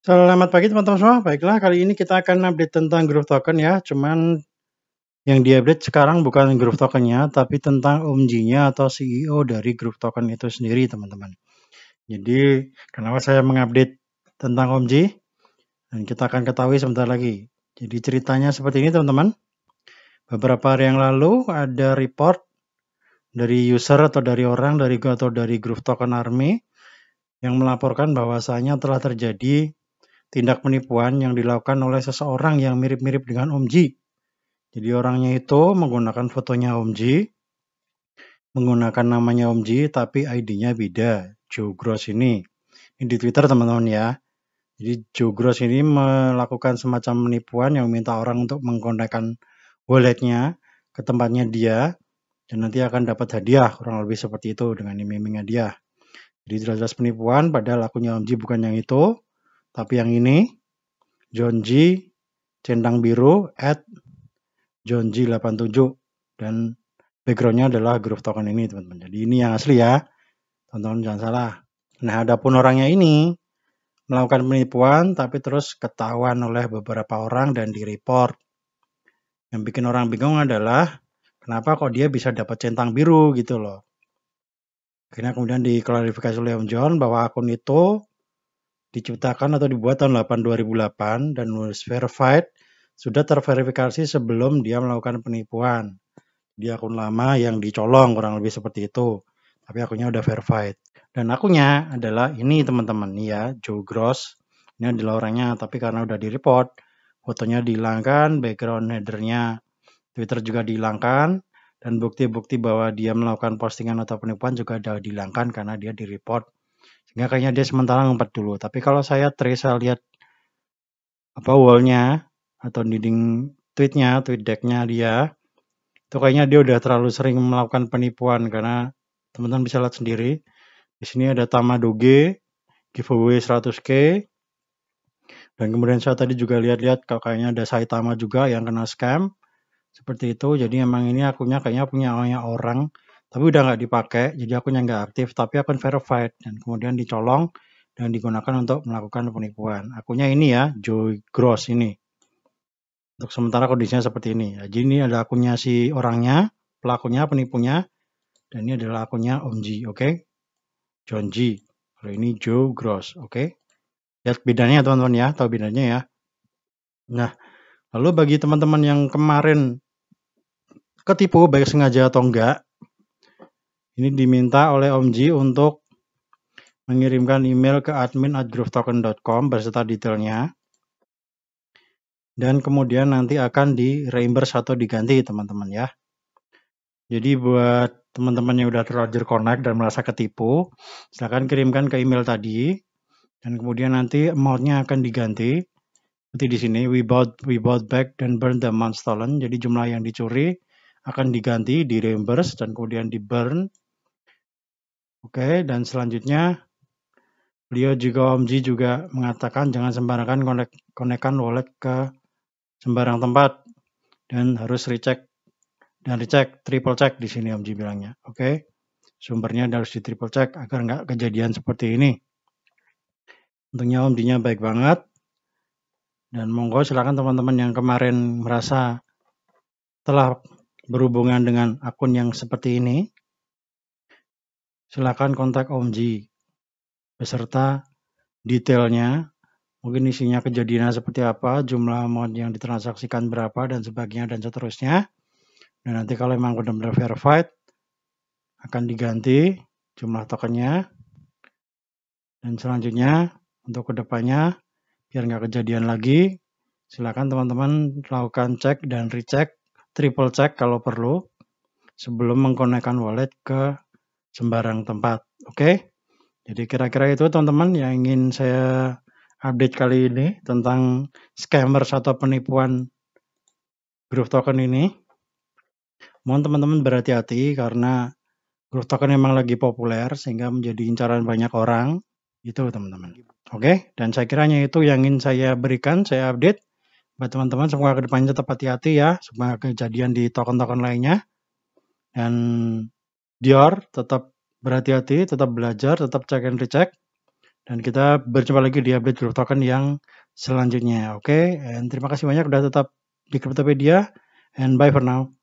Selamat pagi teman-teman semua. Baiklah, kali ini kita akan update tentang Groove Token ya. Cuman yang di-update sekarang bukan Groove Tokennya, tapi tentang OMG-nya atau CEO dari Groove Token itu sendiri teman-teman. Jadi, kenapa saya mengupdate tentang OMG? Dan kita akan ketahui sebentar lagi. Jadi ceritanya seperti ini teman-teman. Beberapa hari yang lalu ada report dari user atau dari orang dari atau dari Groove Token Army yang melaporkan bahwasanya telah terjadi tindak penipuan yang dilakukan oleh seseorang yang mirip-mirip dengan Om Ji. Jadi orangnya itu menggunakan fotonya Om Ji, menggunakan namanya Om Ji tapi ID-nya beda, Joe Gross ini. Ini di Twitter teman-teman ya. Jadi Joe Gross ini melakukan semacam penipuan yang minta orang untuk mengkonekkan walletnya ke tempatnya dia dan nanti akan dapat hadiah kurang lebih seperti itu dengan iming imingnya dia. Jadi jelas-jelas penipuan padahal akunya Om Ji bukan yang itu tapi yang ini John G. centang biru at John G. 87 dan backgroundnya adalah grup token ini teman-teman. Jadi ini yang asli ya. Teman-teman jangan salah. Nah, adapun orangnya ini melakukan penipuan tapi terus ketahuan oleh beberapa orang dan di-report. Yang bikin orang bingung adalah kenapa kok dia bisa dapat centang biru gitu loh. Akhirnya kemudian diklarifikasi oleh John bahwa akun itu diciptakan atau dibuat tahun 8 2008 dan lulus verified sudah terverifikasi sebelum dia melakukan penipuan di akun lama yang dicolong kurang lebih seperti itu tapi akunnya udah verified dan akunnya adalah ini teman-teman ya Joe Gross ini adalah orangnya tapi karena udah di report fotonya dihilangkan background headernya Twitter juga dihilangkan dan bukti-bukti bahwa dia melakukan postingan atau penipuan juga sudah dihilangkan karena dia di report sehingga kayaknya dia sementara ngumpet dulu tapi kalau saya saya lihat apa wallnya atau dinding tweetnya tweet decknya dia itu kayaknya dia udah terlalu sering melakukan penipuan karena teman-teman bisa lihat sendiri di sini ada Tama Tamadoge giveaway 100k dan kemudian saya tadi juga lihat-lihat kalau kayaknya ada Saitama juga yang kena scam seperti itu jadi emang ini akunnya kayaknya punya orang tapi udah nggak dipakai jadi akunnya nggak aktif tapi akun verified dan kemudian dicolong dan digunakan untuk melakukan penipuan akunnya ini ya Joy Gross ini untuk sementara kondisinya seperti ini ya, jadi ini ada akunnya si orangnya pelakunya penipunya dan ini adalah akunnya Om Ji oke okay? John Ji kalau ini Joe Gross oke okay? lihat bedanya teman-teman ya tahu bedanya ya nah lalu bagi teman-teman yang kemarin ketipu baik sengaja atau enggak ini diminta oleh Om Ji untuk mengirimkan email ke admin at berserta detailnya. Dan kemudian nanti akan di reimburse atau diganti teman-teman ya. Jadi buat teman-teman yang udah terlanjur connect dan merasa ketipu, silahkan kirimkan ke email tadi. Dan kemudian nanti amountnya akan diganti. Nanti di sini, we bought, we bought back dan burn the amount stolen. Jadi jumlah yang dicuri akan diganti, di reimburse, dan kemudian di burn Oke, dan selanjutnya beliau juga Om Ji juga mengatakan jangan sembarangan konek, konekkan wallet ke sembarang tempat dan harus recheck dan recheck triple check di sini Om Ji bilangnya. Oke. Sumbernya harus di triple check agar nggak kejadian seperti ini. Untungnya Om ji baik banget. Dan monggo silakan teman-teman yang kemarin merasa telah berhubungan dengan akun yang seperti ini silakan kontak Om Ji beserta detailnya, mungkin isinya kejadiannya seperti apa, jumlah amount yang ditransaksikan berapa, dan sebagainya, dan seterusnya. Dan nanti kalau memang benar-benar verified, akan diganti jumlah tokennya. Dan selanjutnya, untuk kedepannya, biar nggak kejadian lagi, silakan teman-teman lakukan cek dan recheck, triple check kalau perlu, sebelum mengkonekkan wallet ke sembarang tempat. Oke. Okay? Jadi kira-kira itu teman-teman yang ingin saya update kali ini tentang scammers atau penipuan grup Token ini. Mohon teman-teman berhati-hati karena grup Token memang lagi populer sehingga menjadi incaran banyak orang. Itu teman-teman. Oke, okay? dan saya kiranya itu yang ingin saya berikan, saya update. Buat teman-teman semoga kedepannya tetap hati-hati ya, semoga kejadian di token-token lainnya. Dan Dior, tetap berhati-hati, tetap belajar, tetap check and recheck. Dan kita berjumpa lagi di update grup Token yang selanjutnya. Oke, okay? and terima kasih banyak sudah tetap di Cryptopedia. And bye for now.